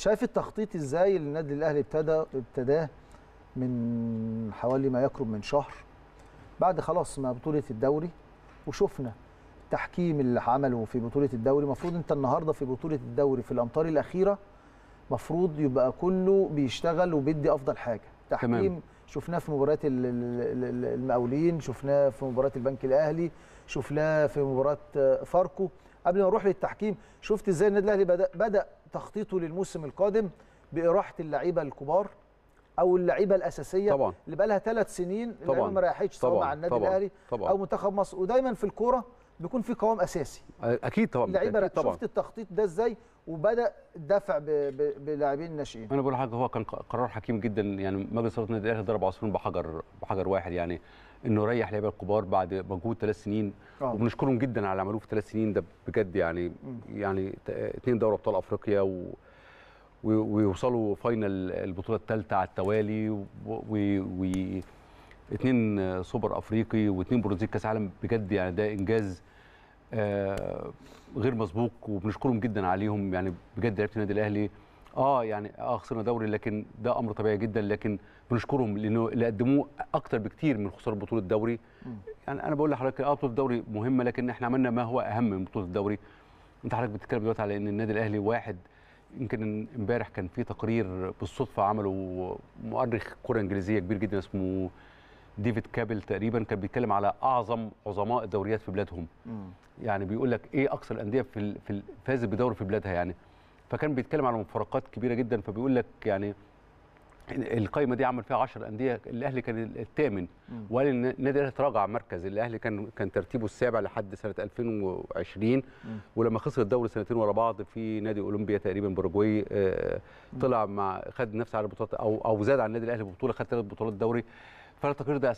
شايف التخطيط ازاي اللي النادي الاهلي ابتدى ابتداه من حوالي ما يقرب من شهر بعد خلاص ما بطوله الدوري وشفنا التحكيم اللي عمله في بطوله الدوري المفروض انت النهارده في بطوله الدوري في الامطار الاخيره مفروض يبقى كله بيشتغل وبيدي افضل حاجه تحكيم تمام. شفناه في مباراه المقاولين شفناه في مباراه البنك الاهلي شفناه في مباراه آه، فاركو قبل ما اروح للتحكيم شفت ازاي النادي الاهلي بدا بدا تخطيطه للموسم القادم باراحه اللعيبه الكبار او اللعيبه الاساسيه طبعا. اللي بقى لها ثلاث سنين اللعيبه ما ريحتش طبعا مع النادي الاهلي او منتخب مصر ودايما في الكوره بيكون في قوام اساسي اكيد طبعا اللعيبه طبعا شفت التخطيط ده ازاي وبدا دفع بلاعبين الناشئين انا بقول حاجه هو كان قرار حكيم جدا يعني مجلس اداره النادي الاهلي ضرب عصفورين بحجر بحجر واحد يعني انه ريح لعيبه الكبار بعد مجهود ثلاث سنين أوه. وبنشكرهم جدا على اللي عملوه في ثلاث سنين ده بجد يعني م. يعني اثنين دوري ابطال افريقيا و ويوصلوا فاينل البطوله الثالثه على التوالي و... و... اثنين سوبر افريقي واثنين برونزيه كاس عالم بجد يعني ده انجاز آه، غير مسبوق وبنشكرهم جدا عليهم يعني بجد لعيبه النادي الاهلي اه يعني اه خسرنا دوري لكن ده امر طبيعي جدا لكن بنشكرهم لانه اللي قدموه اكتر بكتير من خساره بطوله الدوري يعني انا بقول لحضرتك اه بطوله الدوري مهمه لكن احنا عملنا ما هو اهم من بطوله الدوري انت حضرتك بتتكلم دلوقتي على ان النادي الاهلي واحد يمكن امبارح كان في تقرير بالصدفه عمله مؤرخ كره انجليزيه كبير جدا اسمه ديفيد كابل تقريبا كان بيتكلم على اعظم عظماء الدوريات في بلادهم مم. يعني بيقول لك ايه اكثر الانديه في في فازت بدوري في بلادها يعني فكان بيتكلم على مفارقات كبيره جدا فبيقول لك يعني القايمه دي عمل فيها 10 انديه الاهلي كان الثامن وقال ان النادي الاهلي تراجع مركز الاهلي كان كان ترتيبه السابع لحد سنه 2020 مم. ولما خسر الدوري سنتين ورا بعض في نادي اولمبيا تقريبا باراجواي آه، طلع مع خد نفس عدد البطولات او او زاد عن النادي الاهلي ببطوله خد ثلاث بطولات دوري فرق التقرير ده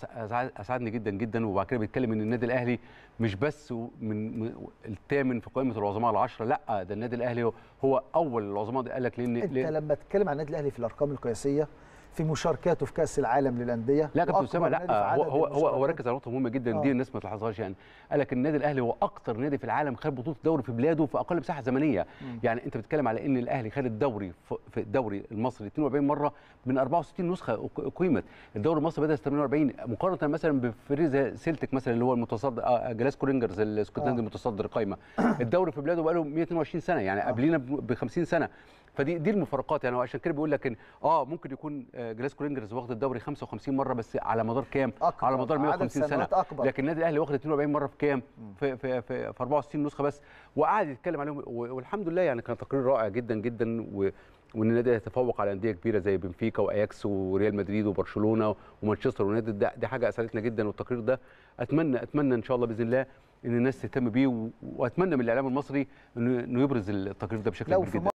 اسعدني جدا جدا وبعد كده بيتكلم ان النادي الاهلي مش بس من الثامن في قائمه العظماء العشره لا ده النادي الاهلي هو اول العظماء ده قال لك لان انت لما تتكلم عن النادي الاهلي في الارقام القياسيه في مشاركاته في كاس العالم للانديه لا كابتن اسامه لا هو هو هو, هو ركز على نقطه مهمه جدا آه. دي الناس ما تلاحظهاش يعني قال لك النادي الاهلي هو اكتر نادي في العالم خد بطوله دوري في بلاده في اقل مساحه زمنيه م. يعني انت بتتكلم على ان الاهلي خد الدوري في الدوري المصري 42 مره من 64 نسخه قيمت الدوري المصري بدا 48 مقارنه مثلا بفريزا سيلتك مثلا اللي هو المتصدر آه، جلاس كورينجرز الاسكتلندي آه. المتصدر القايمه الدوري في بلاده بقاله 122 سنه يعني قبلينا ب 50 سنه فدي دي المفارقات يعني عشان كده بيقول لك ان اه ممكن يكون آه، جلاسكو رينجرز واخد الدوري 55 مره بس على مدار كام؟ أكبر على مدار 150 سنه أكبر. لكن النادي الاهلي واخد 42 مره في كام؟ في, في, في, 64 نسخه بس وقعد يتكلم عليهم والحمد لله يعني كان تقرير رائع جدا جدا و وان النادي يتفوق على انديه كبيره زي بنفيكا واياكس وريال مدريد وبرشلونه ومانشستر يونايتد ده دي حاجه اسعدتنا جدا والتقرير ده اتمنى اتمنى ان شاء الله باذن الله ان الناس تهتم بيه واتمنى من الاعلام المصري انه يبرز التقرير ده بشكل كبير جدا